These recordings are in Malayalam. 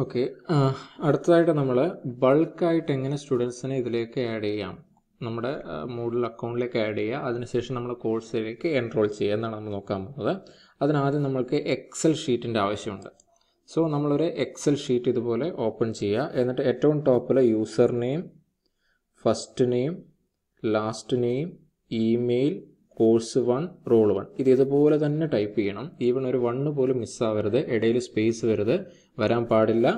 ഓക്കെ അടുത്തതായിട്ട് നമ്മൾ ബൾക്കായിട്ട് എങ്ങനെ സ്റ്റുഡൻസിനെ ഇതിലേക്ക് ആഡ് ചെയ്യാം നമ്മുടെ മൂഡിൽ അക്കൗണ്ടിലേക്ക് ആഡ് ചെയ്യുക അതിനുശേഷം നമ്മൾ കോഴ്സിലേക്ക് എൻറോൾ ചെയ്യുക എന്നാണ് നമ്മൾ നോക്കാൻ പോകുന്നത് അതിനാദ്യം നമ്മൾക്ക് എക്സൽ ഷീറ്റിൻ്റെ ആവശ്യമുണ്ട് സോ നമ്മളൊരു എക്സൽ ഷീറ്റ് ഇതുപോലെ ഓപ്പൺ ചെയ്യുക എന്നിട്ട് ഏറ്റവും ടോപ്പിൽ user name first name last name email course one role one ഇത് ഇതുപോലെ തന്നെ ടൈപ്പ് ചെയ്യണം ഈവൺ ഒരു വണ്ണ് പോലും മിസ്സാവരുത് ഇടയിൽ സ്പേസ് വരുത് വരാൻ പാടില്ല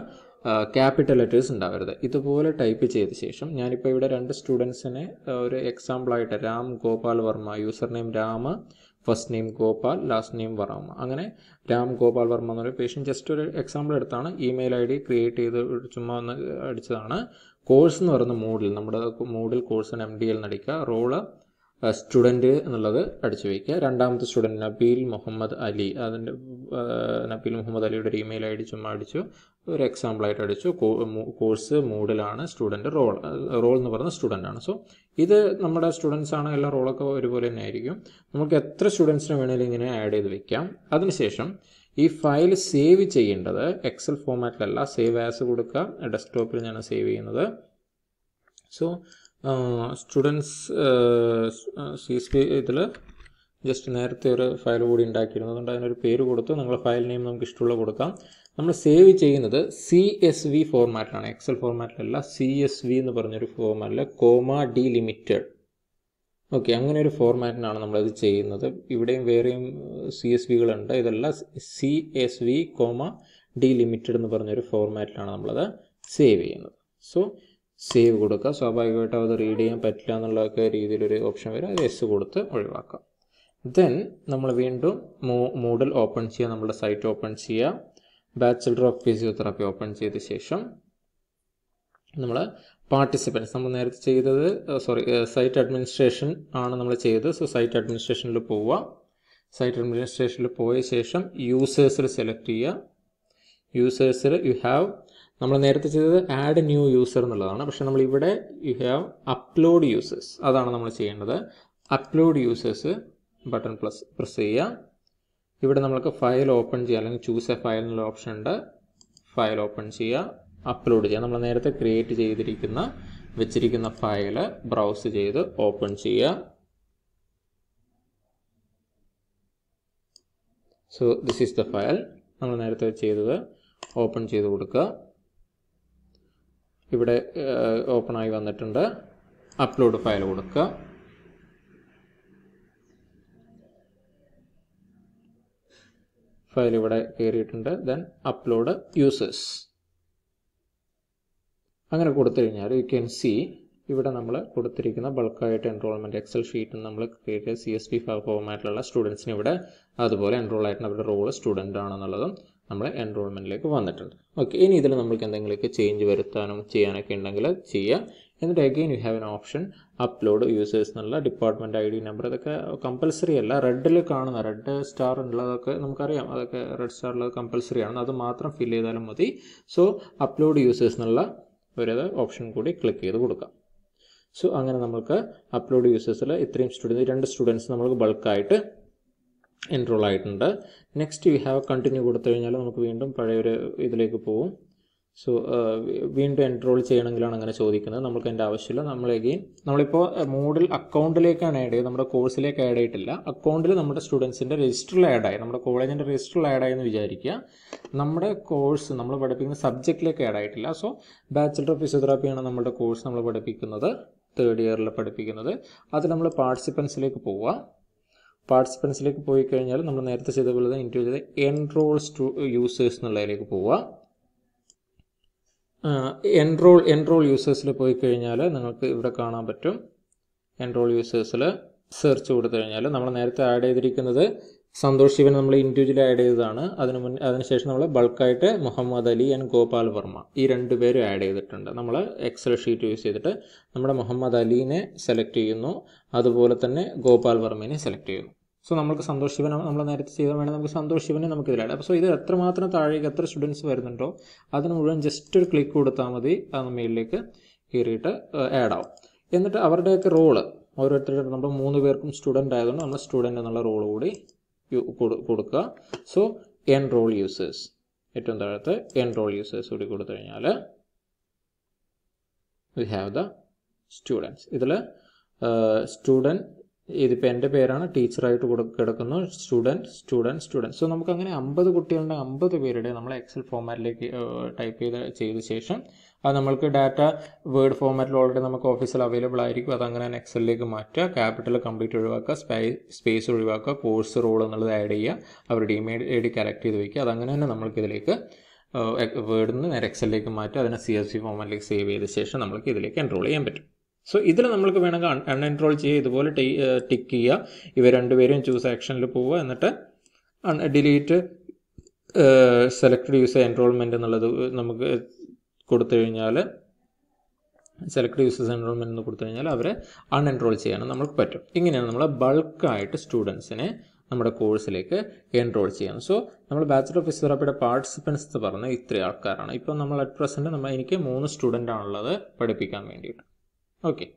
ക്യാപിറ്റൽ ലെറ്റേഴ്സ് ഉണ്ടാവരുത് ഇതുപോലെ ടൈപ്പ് ചെയ്ത ശേഷം ഞാനിപ്പോൾ ഇവിടെ രണ്ട് സ്റ്റുഡൻസിനെ ഒരു എക്സാമ്പിളായിട്ട് Ram Gopal Varma user name Rama first name Gopal last name Varma അങ്ങനെ രാം ഗോപാൽ വർമ്മ എന്നൊരു പേഷ്യൻ്റ് ജസ്റ്റ് ഒരു എക്സാമ്പിൾ എടുത്താണ് ഇമെയിൽ ഐ ഡി ക്രിയേറ്റ് ചെയ്ത് ചുമ്മാ ഒന്ന് അടിച്ചതാണ് കോഴ്സ് എന്ന് പറയുന്ന മൂഡിൽ നമ്മുടെ മൂഡിൽ കോഴ്സിന് എം ഡി എൽ നടിക്കുക റോള് സ്റ്റുഡൻറ്റ് എന്നുള്ളത് അടിച്ചു വയ്ക്കുക രണ്ടാമത്തെ സ്റ്റുഡൻറ്റ് നബീൽ മുഹമ്മദ് അലി അതിൻ്റെ നബീൽ മുഹമ്മദ് അലിയുടെ ഒരു ഇമെയിൽ ഐ ഡി ചുമ്മാ അടിച്ചു ഒരു എക്സാമ്പിളായിട്ട് അടിച്ചു കോഴ്സ് മൂഡിലാണ് സ്റ്റുഡൻറ്റ് റോൾ റോൾ എന്ന് പറയുന്ന സ്റ്റുഡൻ്റ് ആണ് സോ ഇത് നമ്മുടെ സ്റ്റുഡൻസ് ആണ് എല്ലാ റോളൊക്കെ ഒരുപോലെ തന്നെ ആയിരിക്കും നമുക്ക് എത്ര സ്റ്റുഡൻസിനെ വേണമെങ്കിലും ഇങ്ങനെ ആഡ് ചെയ്ത് വെക്കാം അതിനുശേഷം ഈ ഫയൽ സേവ് ചെയ്യേണ്ടത് എക്സൽ ഫോമാറ്റിലല്ല സേവ് ആസ് കൊടുക്കുക ഡെസ്ക്ടോപ്പിൽ ഞാൻ സേവ് ചെയ്യുന്നത് so students C S P ഇതിൽ ജസ്റ്റ് നേരത്തെ ഒരു ഫയൽ കൂടി ഉണ്ടാക്കിയിരുന്നു അതുകൊണ്ട് അതിനൊരു പേര് കൊടുത്ത് നിങ്ങളുടെ ഫയൽ നെയിം നമുക്ക് ഇഷ്ടമുള്ള കൊടുക്കാം നമ്മൾ സേവ് ചെയ്യുന്നത് സി എസ് വി ഫോർമാറ്റിലാണ് എക്സൽ ഫോർമാറ്റിലല്ല സി എസ് വി എന്ന് പറഞ്ഞൊരു ഫോർമാറ്റിൽ കോമ ഡി ലിമിറ്റഡ് ഓക്കെ അങ്ങനെ ഒരു ഫോർമാറ്റിനാണ് നമ്മളത് ചെയ്യുന്നത് ഇവിടെയും വേറെയും സി എസ് വികളുണ്ട് ഇതല്ല C S V comma delimited എന്ന് പറഞ്ഞൊരു ഫോർമാറ്റിലാണ് നമ്മളത് സേവ് ചെയ്യുന്നത് സോ സേവ് കൊടുക്കുക സ്വാഭാവികമായിട്ട് അത് റീഡ് ചെയ്യാൻ പറ്റില്ല എന്നുള്ള രീതിയിലൊരു ഓപ്ഷൻ വരും അത് എസ് കൊടുത്ത് ഒഴിവാക്കാം ദെൻ നമ്മൾ വീണ്ടും മൂഡൽ ഓപ്പൺ ചെയ്യുക നമ്മുടെ സൈറ്റ് ഓപ്പൺ ചെയ്യുക ബാച്ചിലർ ഓഫ് ഫിസിയോതെറാപ്പി ഓപ്പൺ ചെയ്ത ശേഷം നമ്മൾ പാർട്ടിസിപ്പൻസ് നമ്മൾ നേരത്തെ ചെയ്തത് സോറി സൈറ്റ് അഡ്മിനിസ്ട്രേഷൻ ആണ് നമ്മൾ ചെയ്തത് സോ സൈറ്റ് അഡ്മിനിസ്ട്രേഷനിൽ പോവുക സൈറ്റ് അഡ്മിനിസ്ട്രേഷനിൽ പോയ ശേഷം യൂസേഴ്സിൽ സെലക്ട് ചെയ്യുക യൂസേഴ്സിൽ യു ഹാവ് നമ്മൾ നേരത്തെ ചെയ്തത് ആഡ് ന്യൂ യൂസർ എന്നുള്ളതാണ് പക്ഷെ നമ്മൾ ഇവിടെ യു ഹാവ് അപ്ലോഡ് യൂസേഴ്സ് അതാണ് നമ്മൾ ചെയ്യേണ്ടത് upload users button plus press ചെയ്യുക ഇവിടെ നമ്മൾക്ക് ഫയൽ ഓപ്പൺ ചെയ്യുക അല്ലെങ്കിൽ ചൂസ് എ ഫയൽ എന്നുള്ള ഓപ്ഷൻ ഉണ്ട് ഫയൽ ഓപ്പൺ ചെയ്യുക അപ്ലോഡ് ചെയ്യുക നമ്മൾ നേരത്തെ ക്രിയേറ്റ് ചെയ്തിരിക്കുന്ന വെച്ചിരിക്കുന്ന ഫയൽ ബ്രൗസ് ചെയ്ത് ഓപ്പൺ ചെയ്യുക so this is the file നമ്മൾ നേരത്തെ ചെയ്തത് ഓപ്പൺ ചെയ്ത് കൊടുക്കുക ഇവിടെ ഓപ്പണായി വന്നിട്ടുണ്ട് അപ്ലോഡ് ഫയൽ കൊടുക്കുക ഫയൽ ഇവിടെ കയറിയിട്ടുണ്ട് ദെൻ അപ്ലോഡ് യൂസേഴ്സ് അങ്ങനെ കൊടുത്തു കഴിഞ്ഞാൽ യു ക്യാൻ സി ഇവിടെ നമ്മൾ കൊടുത്തിരിക്കുന്ന ബൾക്കായിട്ട് എൻറോൾമെൻറ്റ് എക്സൽ ഷീറ്റും നമ്മൾ ക്രിയേറ്റ് സി എസ് പി ഫോമായിട്ടുള്ള സ്റ്റുഡൻസിന് ഇവിടെ അതുപോലെ എൻറോൾ ആയിട്ടുള്ള അവരുടെ റോള് സ്റ്റുഡൻ്റ് ആണെന്നുള്ളതും നമ്മൾ എൻറോൾമെൻറ്റിലേക്ക് വന്നിട്ടുണ്ട് ഓക്കെ ഇനി ഇതിൽ നമ്മൾക്ക് എന്തെങ്കിലുമൊക്കെ ചേഞ്ച് വരുത്താനും ചെയ്യാനൊക്കെ ഉണ്ടെങ്കിൽ ചെയ്യാം എന്നിട്ട് again you have an option upload users എന്നുള്ള ഡിപ്പാർട്ട്മെൻറ്റ് ഐ ഡി നമ്പർ അതൊക്കെ കമ്പൽസറി അല്ല റെഡിൽ കാണുന്ന റെഡ് സ്റ്റാർ ഉള്ളതൊക്കെ നമുക്കറിയാം അതൊക്കെ റെഡ് സ്റ്റാർ ഉള്ളത് കമ്പൽസറി ആണ് അത് മാത്രം ഫില്ല് ചെയ്താലും മതി സോ അപ്ലോഡ് യൂസേഴ്സ് എന്നുള്ള ഒരു ഓപ്ഷൻ കൂടി ക്ലിക്ക് ചെയ്ത് കൊടുക്കാം സോ അങ്ങനെ നമുക്ക് അപ്ലോഡ് യൂസേഴ്സിൽ ഇത്രയും സ്റ്റുഡൻസ് രണ്ട് സ്റ്റുഡൻസ് നമുക്ക് ബൾക്കായിട്ട് എൻറോൾ ആയിട്ടുണ്ട് നെക്സ്റ്റ് യു ഹാവ് കണ്ടിന്യൂ കൊടുത്തു കഴിഞ്ഞാൽ നമുക്ക് വീണ്ടും പഴയൊരു ഇതിലേക്ക് പോകും സോ uh, വീണ്ടും എൻറോൾ ചെയ്യണമെങ്കിലാണ് അങ്ങനെ ചോദിക്കുന്നത് നമുക്ക് എൻ്റെ ആവശ്യമില്ല നമ്മൾ എഗെയിൻ നമ്മളിപ്പോൾ മോഡിൽ uh, അക്കൗണ്ടിലേക്കാണ് ആഡ് ചെയ്ത് നമ്മുടെ കോഴ്സിലേക്ക് ആഡ് ആയിട്ടില്ല അക്കൗണ്ടിൽ നമ്മുടെ സ്റ്റുഡൻസിൻ്റെ രജിസ്റ്ററിൽ ആഡായി നമ്മുടെ കോളേജിൻ്റെ രജിസ്റ്ററിൽ ആഡായി എന്ന് വിചാരിക്കുക നമ്മുടെ കോഴ്സ് നമ്മൾ പഠിപ്പിക്കുന്ന സബ്ജക്റ്റിലേക്ക് ആഡ് ആയിട്ടില്ല സോ ബാച്ചിലർ ഓഫ് ഫിസിയോതെറാപ്പിയാണ് നമ്മുടെ കോഴ്സ് നമ്മൾ പഠിപ്പിക്കുന്നത് തേർഡ് ഇയറിൽ പഠിപ്പിക്കുന്നത് അത് നമ്മൾ പാർട്ടിസിപ്പൻസിലേക്ക് പോവുക പാർട്ടിസിപ്പൻസിലേക്ക് പോയി കഴിഞ്ഞാൽ നമ്മൾ നേരത്തെ ചെയ്ത പോലെ തന്നെ ഇൻറ്റു ചെയ്ത എൻറോൾസ് ടു യൂസേഴ്സ് എന്നുള്ളതിലേക്ക് പോവുക എൻറോൾ എൻറോൾ യൂസേഴ്സിൽ പോയി കഴിഞ്ഞാൽ നിങ്ങൾക്ക് ഇവിടെ കാണാൻ പറ്റും എൻറോൾ യൂസേഴ്സിൽ സെർച്ച് കൊടുത്തു കഴിഞ്ഞാൽ നമ്മൾ നേരത്തെ ആഡ് ചെയ്തിരിക്കുന്നത് സന്തോഷ് ശിവൻ നമ്മൾ ഇൻഡിവിജ്വലി ആഡ് ചെയ്തതാണ് അതിന് മുൻ അതിനുശേഷം നമ്മൾ ബൾക്കായിട്ട് മുഹമ്മദ് അലി ആൻഡ് ഗോപാൽ വർമ്മ ഈ രണ്ട് പേരും ആഡ് ചെയ്തിട്ടുണ്ട് നമ്മൾ എക്സൽ ഷീറ്റ് യൂസ് ചെയ്തിട്ട് നമ്മുടെ മുഹമ്മദ് അലീനെ സെലക്ട് ചെയ്യുന്നു അതുപോലെ തന്നെ ഗോപാൽ വർമ്മേനെ സെലക്ട് ചെയ്യുന്നു സോ നമുക്ക് സന്തോഷ് ശിവൻ നമ്മൾ നേരത്തെ ചെയ്താൽ വേണമെങ്കിൽ നമുക്ക് സന്തോഷ് ശിവനെ നമുക്ക് ഇതിലാണ് അപ്പോൾ സോ ഇത് എത്രമാത്രം താഴേക്ക് എത്ര സ്റ്റുഡൻസ് വരുന്നുണ്ടോ അതിന് മുഴുവൻ ജസ്റ്റ് ഒരു ക്ലിക്ക് കൊടുത്താൽ മതി അത് മെയിലിലേക്ക് കയറിയിട്ട് ആഡ് ആവും എന്നിട്ട് അവരുടെയൊക്കെ റോള് ഓരോരുത്തരുടെ നമ്മൾ മൂന്ന് പേർക്കും സ്റ്റുഡൻ്റ് ആയതുകൊണ്ട് നമ്മൾ സ്റ്റുഡൻ്റ് എന്നുള്ള റോൾ കൂടി കൊടുക്കുക സോ എൻറോൾ യൂസേഴ്സ് ഏറ്റവും താഴത്ത് എൻറോൾ യൂസേഴ്സ് കൂടി കൊടുത്തു കഴിഞ്ഞാൽ വി ഹാവ് ദ സ്റ്റുഡൻസ് ഇതിൽ സ്റ്റുഡൻറ്റ് ഇതിപ്പോൾ എൻ്റെ പേരാണ് ടീച്ചറായിട്ട് കൊടു കിടക്കുന്നു സ്റ്റുഡൻറ്റ് സ്റ്റുഡൻറ്റ് സ്റ്റുഡൻറ്റ് സോ നമുക്ക് അങ്ങനെ അമ്പത് കുട്ടികളുടെ അമ്പത് പേരുടെ നമ്മൾ എക്സൽ ഫോമാറ്റിലേക്ക് ടൈപ്പ് ചെയ്ത ചെയ്ത ശേഷം അത് നമ്മൾക്ക് ഡാറ്റ വേർഡ് ഫോമാറ്റിൽ ഓൾറെഡി നമുക്ക് ഓഫീസിൽ അവൈലബിൾ ആയിരിക്കും അതങ്ങനെ തന്നെ എക്സലിലേക്ക് മാറ്റുക ക്യാപിറ്റൽ കംപ്ലീറ്റ് ഒഴിവാക്കുക സ്പേസ് ഒഴിവാക്കുക കോഴ്സ് റോൾ എന്നുള്ളത് ആഡ് ചെയ്യുക അവരുടെ ഇമെയിൽ ഐ ഡി കറക്റ്റ് ചെയ്ത് വയ്ക്കുക അതങ്ങനെ തന്നെ നമ്മൾക്ക് ഇതിലേക്ക് വേർഡിൽ നിന്ന് നേരെ എക്സലിലേക്ക് മാറ്റുക അതിനെ സി എസ് സി ഫോമാറ്റിലേക്ക് സേവ് ചെയ്ത ശേഷം നമ്മൾക്ക് ഇതിലേക്ക് എൻറോൾ ചെയ്യാൻ പറ്റും സോ ഇതിൽ നമ്മൾക്ക് വേണമെങ്കിൽ അൺഎൻറോൾ ചെയ്യുക ഇതുപോലെ ടിക്ക് ചെയ്യുക ഇവ രണ്ടുപേരെയും ചൂസ് ആക്ഷനിൽ പോവുക എന്നിട്ട് ഡിലീറ്റ് സെലക്ടഡ് യൂസ് എൻറോൾമെൻറ്റ് എന്നുള്ളത് നമുക്ക് കൊടുത്തു കഴിഞ്ഞാൽ സെലക്ട് യൂസേഴ്സ് എൻറോൾമെൻറ്റ് എന്ന് കൊടുത്തു കഴിഞ്ഞാൽ അവരെ അൺഎൻറോൾ ചെയ്യാനും നമുക്ക് പറ്റും ഇങ്ങനെയാണ് നമ്മൾ ബൾക്കായിട്ട് സ്റ്റുഡൻസിനെ നമ്മുടെ കോഴ്സിലേക്ക് എൻറോൾ ചെയ്യാം സോ നമ്മൾ ബാച്ചലർ ഓഫ് ഫിസിയോതെറാപ്പിയുടെ പാർട്ടിസിപ്പൻസ് എന്ന് പറഞ്ഞ ഇത്ര ആൾക്കാരാണ് ഇപ്പോൾ നമ്മൾ അറ്റ് പ്രസൻറ്റ് നമ്മൾ എനിക്ക് മൂന്ന് സ്റ്റുഡൻ്റ് ആണുള്ളത് പഠിപ്പിക്കാൻ വേണ്ടിയിട്ട് ഓക്കെ